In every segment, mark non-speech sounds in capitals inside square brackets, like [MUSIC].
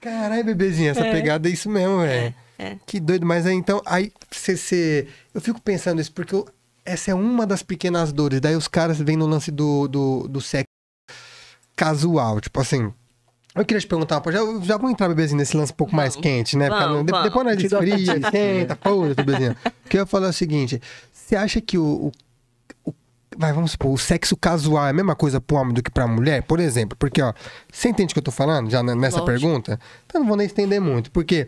Caralho, bebezinha essa é. pegada é isso mesmo, velho. É, é. Que doido, mas aí então, aí você. Eu fico pensando isso, porque eu, essa é uma das pequenas dores. Daí os caras vêm no lance do, do, do sexo casual, tipo assim. Eu queria te perguntar, pô, já, já vou entrar, bebezinho, nesse lance um pouco mais quente, né? porque não, depois nós desfria, [LAUGHS] senta, pô, bebezinho. Porque eu ia falar o seguinte: você acha que o, o vai, vamos supor, o sexo casual é a mesma coisa pro homem do que pra mulher, por exemplo? Porque, ó, você entende o que eu tô falando já nessa Lógico. pergunta? Então não vou nem estender muito, porque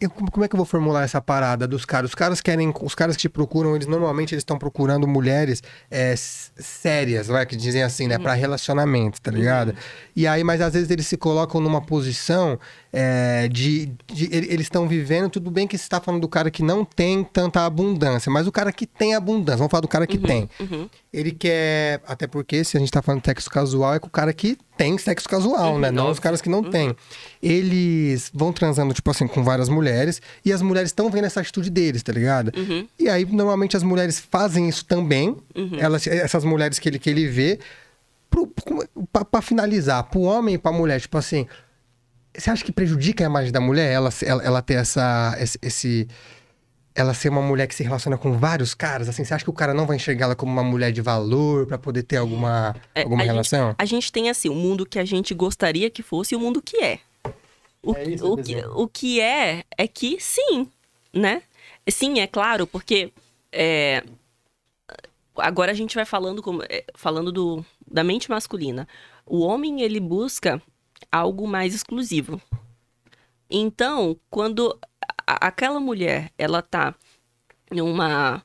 eu, como é que eu vou formular essa parada dos caras? Os caras querem, os caras que te procuram, eles normalmente eles estão procurando mulheres é, sérias, vai, que dizem assim, né, uhum. para relacionamento, tá ligado? Uhum. E aí, mas às vezes eles se colocam numa posição é, de, de, eles estão vivendo, tudo bem que você está falando do cara que não tem tanta abundância, mas o cara que tem abundância, vamos falar do cara que uhum. tem. Uhum. Ele quer, até porque se a gente está falando de sexo casual, é com o cara que tem sexo casual, né? Uhum. Não os caras que não uhum. têm. Eles vão transando, tipo assim, com várias mulheres e as mulheres estão vendo essa atitude deles, tá ligado? Uhum. E aí, normalmente, as mulheres fazem isso também. Uhum. Elas, eh, essas mulheres que ele, que ele vê. Pro, pra, pra finalizar, pro homem e pra mulher, tipo assim. Você acha que prejudica a imagem da mulher ela, ela, ela ter essa, esse, esse ela ser uma mulher que se relaciona com vários caras, assim, você acha que o cara não vai enxergá-la como uma mulher de valor para poder ter alguma, é, alguma a relação? Gente, a gente tem assim, o mundo que a gente gostaria que fosse e o mundo que é. O, é isso, o, que, o que é é que sim, né? Sim, é claro, porque é, agora a gente vai falando como, é, falando do, da mente masculina. O homem ele busca algo mais exclusivo. Então, quando a, aquela mulher, ela tá numa.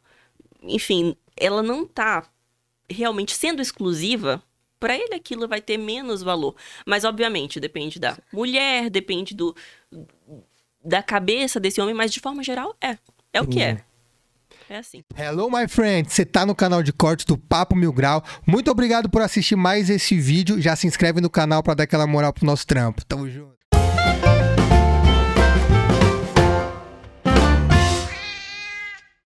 Enfim, ela não tá realmente sendo exclusiva, para ele aquilo vai ter menos valor. Mas, obviamente, depende da mulher, depende do. da cabeça desse homem, mas de forma geral, é. É o que é. É assim. Hello, my friend! Você tá no canal de cortes do Papo Mil Grau. Muito obrigado por assistir mais esse vídeo. Já se inscreve no canal para dar aquela moral pro nosso trampo. Tamo